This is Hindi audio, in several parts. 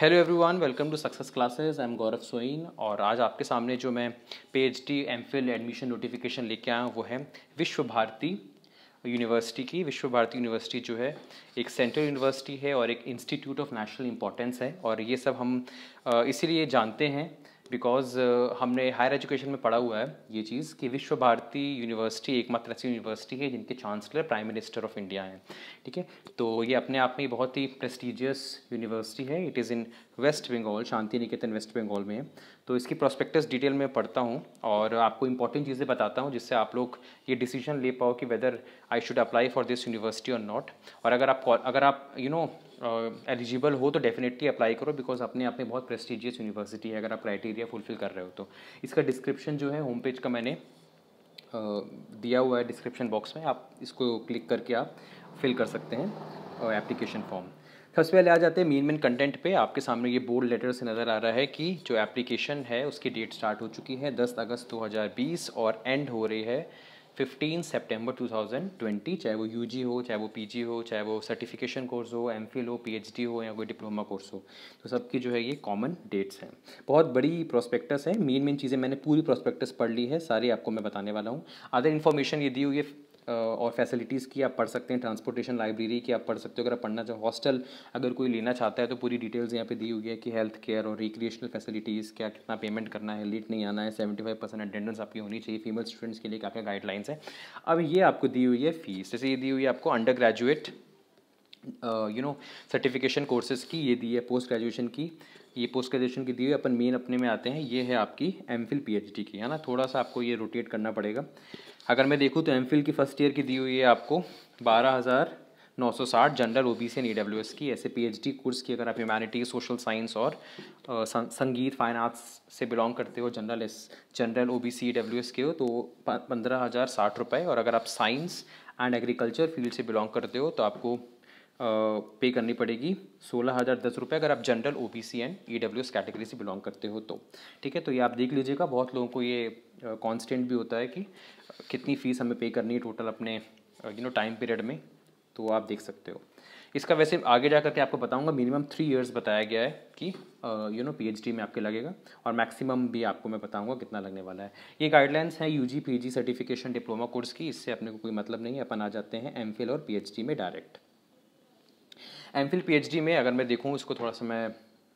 hello everyone welcome to success classes I am Gaurav Soin और आज आपके सामने जो मैं पीएचडी एमफिल एडमिशन नोटिफिकेशन लेके आया हूँ वो है विश्व भारती यूनिवर्सिटी की विश्व भारती यूनिवर्सिटी जो है एक सेंट्रल यूनिवर्सिटी है और एक इंस्टीट्यूट ऑफ नेशनल इंपॉर्टेंस है और ये सब हम इसीलिए जानते हैं बिकॉज uh, हमने हायर एजुकेशन में पढ़ा हुआ है ये चीज़ कि विश्व भारती यूनिवर्सिटी एकमात्र ऐसी यूनिवर्सिटी है जिनके chancellor prime minister of India हैं ठीक है तो ये अपने आप में बहुत ही प्रेस्टिजियस यूनिवर्सिटी है it is in West Bengal Shanti Niketan West Bengal में तो इसकी प्रोस्पेक्टस डिटेल में पढ़ता हूँ और आपको इंपॉर्टेंट चीज़ें बताता हूँ जिससे आप लोग ये डिसीजन ले पाओ कि whether I should apply for this university और नॉट और अगर आप अगर आप you you know know, eligible हो तो डेफिनेटली अप्लाई करो बिकॉज अपने आप में बहुत प्रेस्टिजियस यूनिवर्सिटी है अगर आप क्राइटेरिया फुलफिल कर रहे हो तो इसका डिस्क्रिप्शन जो है होम पेज का मैंने दिया हुआ है डिस्क्रिप्शन बॉक्स में आप इसको क्लिक करके आप फिल कर सकते हैं एप्लीकेशन फॉर्म सबसे पहले आ जाते हैं मेन मेन कंटेंट पे आपके सामने ये बोर्ड लेटर से नज़र आ रहा है कि जो एप्लीकेशन है उसकी डेट स्टार्ट हो चुकी है 10 अगस्त 2020 और एंड हो रही है fifteen September two thousand twenty चाहे वो यू जी हो चाहे वो पी जी हो चाहे वो सर्टिफिकेशन कोर्स हो एम फिल हो पी एच डी हो या कोई डिप्लोमा कोर्स हो तो सबकी जो है ये कॉमन डेट्स हैं बहुत बड़ी प्रोस्पेक्टस है मेन मेन चीज़ें मैंने पूरी प्रोस्पेक्टस पढ़ ली है सारी आपको मैं बताने वाला हूँ अदर इन्फॉर्मेशन ये दी हुई है और फैसिलिटीज़ की आप पढ़ सकते हैं ट्रांसपोर्टेशन लाइब्रेरी की आप पढ़ सकते हो अगर आप पढ़ना चाहो हॉस्टल अगर कोई लेना चाहता है तो पूरी डिटेल्स यहाँ पे दी हुई है कि हेल्थ केयर और रिक्रिएशनल फैसिलिटीज़ क्या कितना पेमेंट करना है लेट नहीं आना है सेवेंटी फाइव परसेंट अटेंडेंस आपकी होनी चाहिए फीमेल स्टूडेंट्स के लिए क्या क्या गाइडलाइंस है अब ये आपको दी हुई है फीस जैसे ये दी हुई है आपको under graduate you know certification courses की ये दी है पोस्ट ग्रेजुएशन की ये पोस्ट ग्रेजुएशन की दी हुई अपन मेन अपने में आते हैं ये है आपकी एम फिल की है ना थोड़ा सा आपको ये रोटेट करना पड़ेगा अगर मैं देखूँ तो एम की फर्स्ट ईयर की दी हुई है आपको बारह हज़ार नौ सौ साठ general O B C and E W S की ऐसे पी एच डी कोर्स की अगर आप ह्यूमैनिटी सोशल साइंस और संगीत फ़ाइन आर्ट्स से बिलोंग करते हो general S general O B C E W S के हो तो पंद्रह हज़ार साठ रुपये और अगर आप साइंस एंड एग्रीकल्चर फील्ड से बिलोंग करते हो तो आपको पे करनी पड़ेगी सोलह हज़ार दस रुपये अगर आप general O B C and E W S category से बिलोंग करते हो तो ठीक है तो ये आप देख लीजिएगा बहुत लोगों को ये कांस्टेंट भी होता है कि कितनी फ़ीस हमें पे करनी है टोटल अपने यू नो टाइम पीरियड में तो आप देख सकते हो इसका वैसे आगे जा करके आपको बताऊंगा मिनिमम थ्री इयर्स बताया गया है कि यू नो पीएचडी में आपके लगेगा और मैक्सिमम भी आपको मैं बताऊंगा कितना लगने वाला है ये गाइडलाइंस हैं UG PG certification diploma course की इससे अपने को कोई मतलब नहीं है अपन आ जाते हैं एमफिल और पीएचडी में डायरेक्ट एम फिल पी में अगर मैं देखूँ उसको थोड़ा सा मैं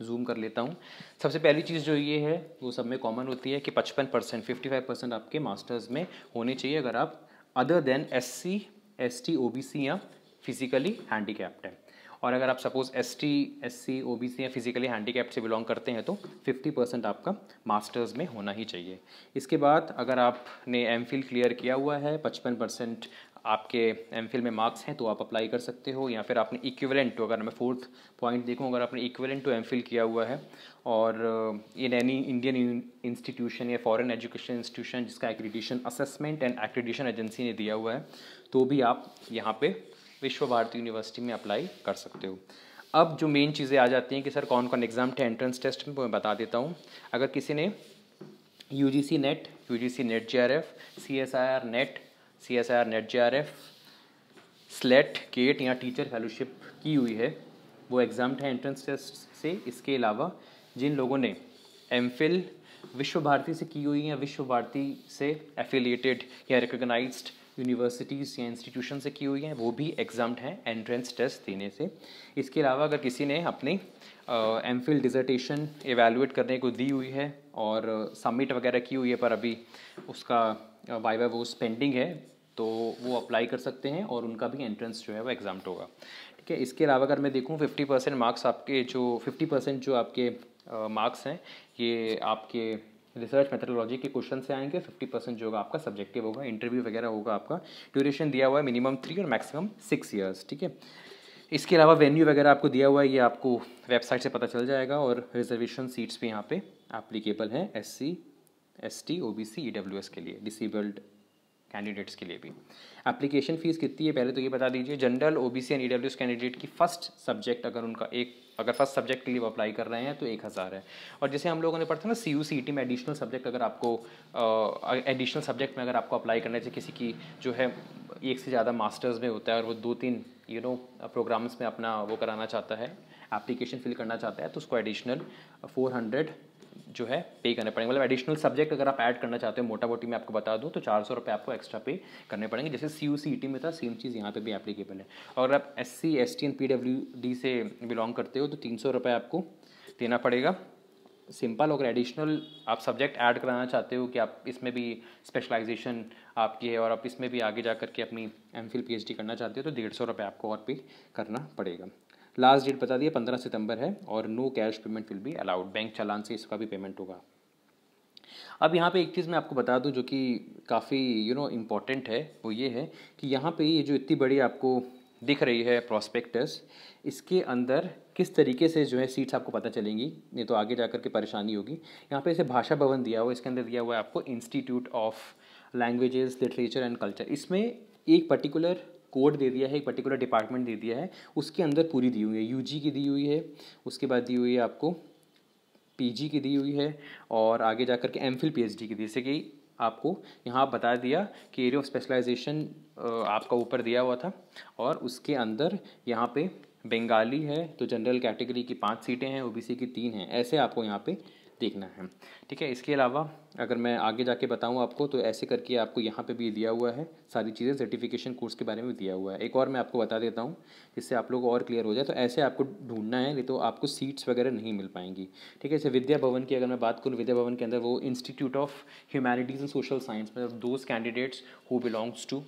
जूम कर लेता हूँ सबसे पहली चीज़ जो ये है वो सब में कॉमन होती है कि पचपन परसेंट फिफ्टी फाइव परसेंट आपके मास्टर्स में होने चाहिए अगर आप other than S C S T O B C या फिजिकली कैप्ट हैं और अगर आप suppose S T S C O B C या फिजिकली कैप्ट से बिलोंग करते हैं तो फिफ्टी परसेंट आपका मास्टर्स में होना ही चाहिए इसके बाद अगर आपने एम फिल क्लियर किया हुआ है पचपन परसेंट आपके एम में मार्क्स हैं तो आप अप्लाई कर सकते हो या फिर आपने इक्विवेलेंट टू अगर मैं फोर्थ पॉइंट देखूँ अगर आपने इक्विवेलेंट टू एम किया हुआ है और इन एनी इंडियन इंस्टीट्यूशन या फॉरेन एजुकेशन इंस्टीट्यूशन जिसका accreditation assessment and accreditation agency ने दिया हुआ है तो भी आप यहाँ पर विश्व भारती यूनिवर्सिटी में अप्लाई कर सकते हो अब जो मेन चीज़ें आ जाती हैं कि सर कौन कौन एग्ज़ाम थे एंट्रेंस टेस्ट में मैं बता देता हूँ अगर किसी ने U G C NET U G C NET J R F C S I R NET C S I R NET J R F SLET CAT या टीचर फेलोशिप की हुई है वो एग्ज़ाम है एंट्रेंस टेस्ट से इसके अलावा जिन लोगों ने एम फिल विश्व भारती से की हुई या विश्व भारती से एफिलिएटेड या रिकोगनाइज यूनिवर्सिटीज़ या इंस्टीट्यूशन से की हुई हैं वो भी एग्जाम हैं एंट्रेंस टेस्ट देने से इसके अलावा अगर किसी ने अपनी एम फिल डिजर्टेशन एवेलुएट करने को दी हुई है और सबमिट वगैरह की हुई है पर अभी उसका वाई वो स्पेंडिंग है तो वो अप्लाई कर सकते हैं और उनका भी एंट्रेंस जो है वो एग्ज़ाम होगा ठीक है इसके अलावा अगर मैं देखूँ फिफ्टी परसेंट मार्क्स आपके जो फिफ्टी परसेंट जो आपके मार्क्स हैं ये आपके रिसर्च मेथडोलॉजी के क्वेश्चन से आएंगे फिफ्टी परसेंट जो होगा आपका सब्जेक्टिव होगा इंटरव्यू वगैरह होगा आपका ड्यूरेशन दिया हुआ है मिनिमम थ्री और मैक्सिमम सिक्स ईयर्स ठीक है इसके अलावा वेन्यू वगैरह आपको दिया हुआ है ये आपको वेबसाइट से पता चल जाएगा और रिजर्वेशन सीट्स भी यहाँ पे एप्लीकेबल हैं S C S T O B C E W S के लिए डिसेबल्ड कैंडिडेट्स के लिए भी एप्लीकेशन फ़ीस कितनी है पहले तो ये बता दीजिए general O B C and E W S candidate की फ़र्स्ट सब्जेक्ट अगर उनका एक अगर फर्स्ट सब्जेक्ट के लिए वो अप्लाई कर रहे हैं तो एक हज़ार है और जैसे हम लोगों ने पढ़ा था ना सी यू सी टी में एडिशनल सब्जेक्ट अगर आपको एडिशनल सब्जेक्ट में अगर आपको अप्लाई करना चाहिए किसी की जो है एक से ज़्यादा मास्टर्स में होता है और वो दो तीन यू नो प्रोग्राम्स में अपना वो कराना चाहता है एप्लीकेशन फिल करना चाहता है तो उसको एडिशनल फोर हंड्रेड जो है पे करने पड़ेंगे मतलब एडिशनल सब्जेक्ट अगर आप ऐड करना चाहते हो मोटा मोटी मैं आपको बता दूँ तो चार सौ रुपये आपको एक्स्ट्रा पे करने पड़ेंगे जैसे सी यू सी ई टी में था सेम चीज़ यहाँ पे भी एप्लीकेबल है और आप S C S T and P W D से बिलोंग करते हो तो तीन सौ रुपये आपको देना पड़ेगा सिंपल अगर एडिशनल आप सब्जेक्ट ऐड कराना चाहते हो कि आप इसमें भी स्पेशलाइजेशन आपकी है और आप इसमें भी आगे जा कर के अपनी M Phil P H D करना चाहते हो तो डेढ़ सौ रुपये आपको और पे करना पड़ेगा लास्ट डेट बता दिया पंद्रह सितंबर है और no cash payment will be allowed bank चालान से इसका भी पेमेंट होगा अब यहाँ पे एक चीज़ मैं आपको बता दूँ जो कि काफ़ी यू नो इम्पॉर्टेंट है वो ये है कि यहाँ पे ये जो इतनी बड़ी आपको दिख रही है प्रॉस्पेक्टस इसके अंदर किस तरीके से जो है सीट्स आपको पता चलेंगी ये तो आगे जा के परेशानी होगी यहाँ पे इसे भाषा भवन दिया हुआ इसके अंदर दिया हुआ है आपको institute of languages literature and culture इसमें एक पर्टिकुलर कोड दे दिया है एक पर्टिकुलर डिपार्टमेंट दे दिया है उसके अंदर पूरी दी हुई है यू की दी हुई है उसके बाद दी हुई है आपको पी की दी हुई है और आगे जा कर के एम फिल की दी जैसे कि आपको यहाँ बता दिया कि एरिया ऑफ स्पेशलाइजेशन आपका ऊपर दिया हुआ था और उसके अंदर यहाँ पे बंगाली है तो जनरल कैटेगरी की पाँच सीटें हैं ओबीसी की तीन हैं ऐसे आपको यहाँ पे देखना है ठीक है इसके अलावा अगर मैं आगे जाके बताऊँ आपको तो ऐसे करके आपको यहाँ पे भी दिया हुआ है सारी चीज़ें सर्टिफिकेशन कोर्स के बारे में भी दिया हुआ है एक और मैं आपको बता देता हूँ जिससे आप लोग और क्लियर हो जाए तो ऐसे आपको ढूंढना है नहीं तो आपको सीट्स वगैरह नहीं मिल पाएंगी ठीक है जैसे विद्या भवन की अगर मैं बात करूँ विद्या भवन के अंदर वो institute of humanities and social science मतलब those candidates who belongs to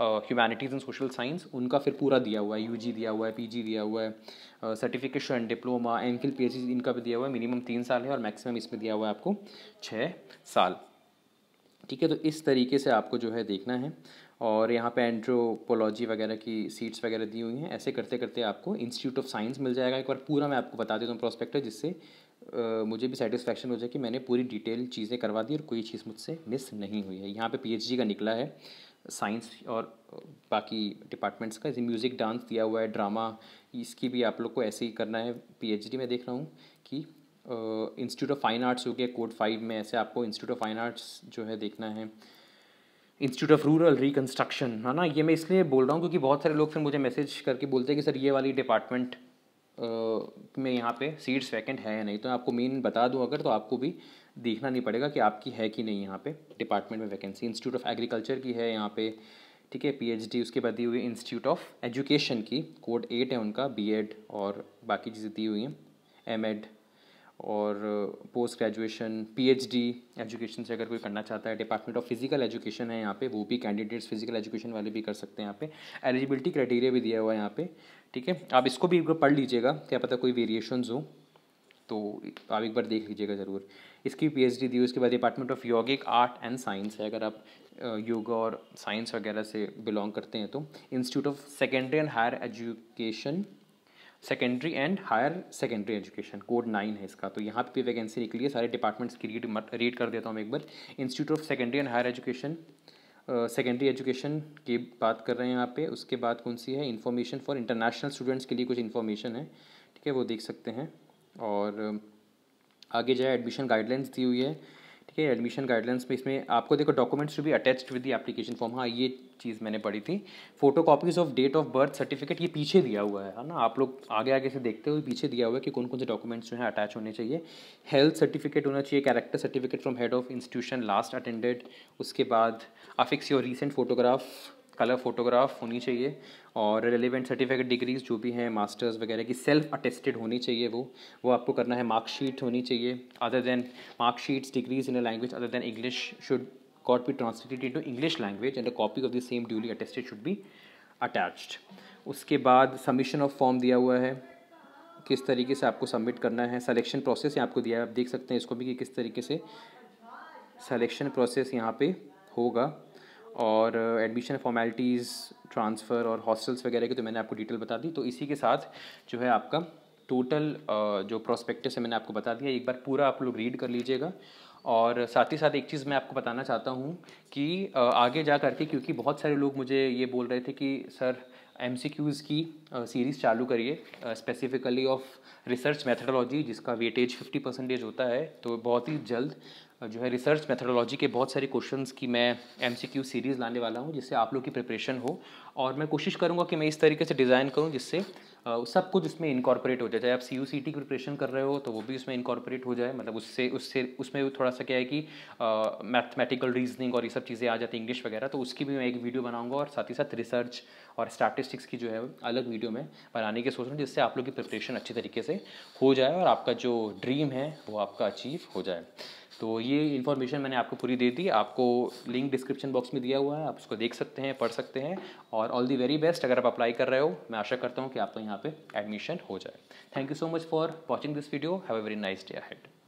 humanities and social science उनका फिर पूरा दिया हुआ है यू दिया हुआ है पी दिया हुआ है सर्टिफिकेशन डिप्लोमा एंकिल पीएचडी इनका भी दिया हुआ है मिनिमम तीन साल है और मैक्सिमम इसमें दिया हुआ है आपको छः साल ठीक है तो इस तरीके से आपको जो है देखना है और यहाँ पे एंट्रोपोलॉजी वगैरह की सीट्स वगैरह दी हुई हैं ऐसे करते करते आपको इंस्टीट्यूट ऑफ साइंस मिल जाएगा एक बार पूरा मैं आपको बता देता हूँ है जिससे आ, मुझे भी सेटिस्फैक्शन हो जाए कि मैंने पूरी डिटेल चीज़ें करवा दी और कोई चीज़ मुझसे मिस नहीं हुई है यहाँ पे पीएचडी का निकला है साइंस और बाकी डिपार्टमेंट्स का म्यूज़िक डांस दिया हुआ है ड्रामा इसकी भी आप लोग को ऐसे ही करना है पीएचडी में देख रहा हूँ कि इंस्टीट्यूट ऑफ फाइन आर्ट्स हो गया कोड फाइव में ऐसे आपको इंस्टीट्यूट ऑफ फाइन आर्ट्स जो है देखना है इंस्टीट्यूट ऑफ रूरल रिकन्स्ट्रक्शन है ना ये मैं इसलिए बोल रहा हूँ क्योंकि बहुत सारे लोग फिर मुझे मैसेज करके बोलते हैं कि सर ये वाली डिपार्टमेंट में यहाँ पे सीट्स वैकेंट है नहीं तो आपको मेन बता दूँ अगर तो आपको भी देखना नहीं पड़ेगा कि आपकी है कि नहीं यहाँ पे डिपार्टमेंट में वैकेंसी इंस्टीट्यूट ऑफ एग्रीकल्चर की है यहाँ पे ठीक है पीएचडी उसके बाद दी हुई इंस्टीट्यूट ऑफ एजुकेशन की कोड एट है उनका बीएड और बाकी चीज़ें दी हुई हैं एमएड और पोस्ट ग्रेजुएशन पीएचडी एजुकेशन से अगर कोई करना चाहता है डिपार्टमेंट ऑफ फिजिकल एजुकेशन है यहाँ पे वो भी कैंडिडेट्स फिजिकल एजुकेशन वाले भी कर सकते हैं यहाँ पे एलिजिबिलिटी क्राइटेरिया भी दिया हुआ है यहाँ पे ठीक है आप इसको भी एक बार पढ़ लीजिएगा क्या पता कोई वेरिएशंस हो तो आप एक बार देख लीजिएगा ज़रूर इसकी डी दी उसके बाद department of yogic art and science है अगर आप योगा और साइंस वगैरह से बिलोंग करते हैं तो institute of secondary and higher education secondary and higher secondary education code nine है इसका तो यहाँ पे वैकेंसी निकली है सारे डिपार्टमेंट्स की रीड रीड कर देता हूँ मैं एक बार institute of secondary and higher education secondary education की बात कर रहे हैं यहाँ पे उसके बाद कौन सी है इन्फॉर्मेशन फॉर इंटरनेशनल स्टूडेंट्स के लिए कुछ इन्फॉर्मेशन है ठीक है वो देख सकते हैं और आगे जो है एडमिशन गाइडलाइंस दी हुई है ठीक है एडमिशन गाइडलाइंस में इसमें आपको देखो डॉक्यूमेंट्स टू भी attached with the application form हाँ ये चीज़ मैंने पढ़ी थी photo copies of date of birth certificate ये पीछे दिया हुआ है ना आप लोग आगे आगे से देखते हुए पीछे दिया हुआ है कि कौन कौन से डॉक्यूमेंट्स जो हैं अटैच होने चाहिए हेल्थ सर्टिफिकेट होना चाहिए character certificate from head of institution last attended उसके बाद affix your recent photograph colour photograph होनी चाहिए और रिलेवेंट सर्टिफिकेट डिग्रीज जो भी हैं मास्टर्स वगैरह की सेल्फ अटेस्टेड होनी चाहिए वो वो आपको करना है मार्कशीट होनी चाहिए other than marksheets degrees in a language other than English should got be translated into English language and a copy of the same duly attested should भी अटैच्ड उसके बाद सबमिशन ऑफ फॉर्म दिया हुआ है किस तरीके से आपको सबमिट करना है सलेक्शन प्रोसेस आपको दिया है आप देख सकते हैं इसको भी कि किस तरीके से सलेक्शन प्रोसेस यहाँ पे होगा और एडमिशन फॉर्मेलिटीज़ ट्रांसफ़र और हॉस्टल्स वगैरह की तो मैंने आपको डिटेल बता दी तो इसी के साथ जो है आपका टोटल uh, जो प्रोस्पेक्टस है मैंने आपको बता दिया एक बार पूरा आप लोग रीड कर लीजिएगा और साथ ही साथ एक चीज़ मैं आपको बताना चाहता हूँ कि uh, आगे जा करके क्योंकि बहुत सारे लोग मुझे ये बोल रहे थे कि सर एम सी क्यूज़ की सीरीज़ uh, चालू करिए स्पेसिफ़िकली ऑफ रिसर्च मेथडोलॉजी जिसका वेटेज फिफ्टी परसेंटेज होता है तो बहुत ही जल्द जो है रिसर्च मेथडोलॉजी के बहुत सारे क्वेश्चंस की मैं एमसीक्यू सीरीज़ लाने वाला हूँ जिससे आप लोग की प्रिपरेशन हो और मैं कोशिश करूँगा कि मैं इस तरीके से डिज़ाइन करूँ जिससे सब कुछ इसमें इनकॉर्पोरेट हो जाए चाहे आप सी यू सी टी की प्रिपरेशन कर रहे हो तो वो भी उसमें इनकॉर्पोरेट हो जाए मतलब उससे उससे उसमें थोड़ा सा क्या है कि मैथमेटिकल रीजनिंग और ये सब चीज़ें आ जाती हैं इंग्लिश वगैरह तो उसकी भी मैं एक वीडियो बनाऊंगा और साथ ही साथ रिसर्च और स्टैटिस्टिक्स की जो है अलग वीडियो में बनाने की सोच रहा हूँ जिससे आप लोग की प्रिपरेशन अच्छी तरीके से हो जाए और आपका जो ड्रीम है वो आपका अचीव हो जाए तो ये इन्फॉर्मेशन मैंने आपको पूरी दे दी आपको लिंक डिस्क्रिप्शन बॉक्स में दिया हुआ है आप उसको देख सकते हैं पढ़ सकते हैं और ऑल दी वेरी बेस्ट अगर आप अप्लाई कर रहे हो मैं आशा करता हूँ कि आपका यहाँ पे एडमिशन हो जाए thank you so much for watching this video have a very nice day head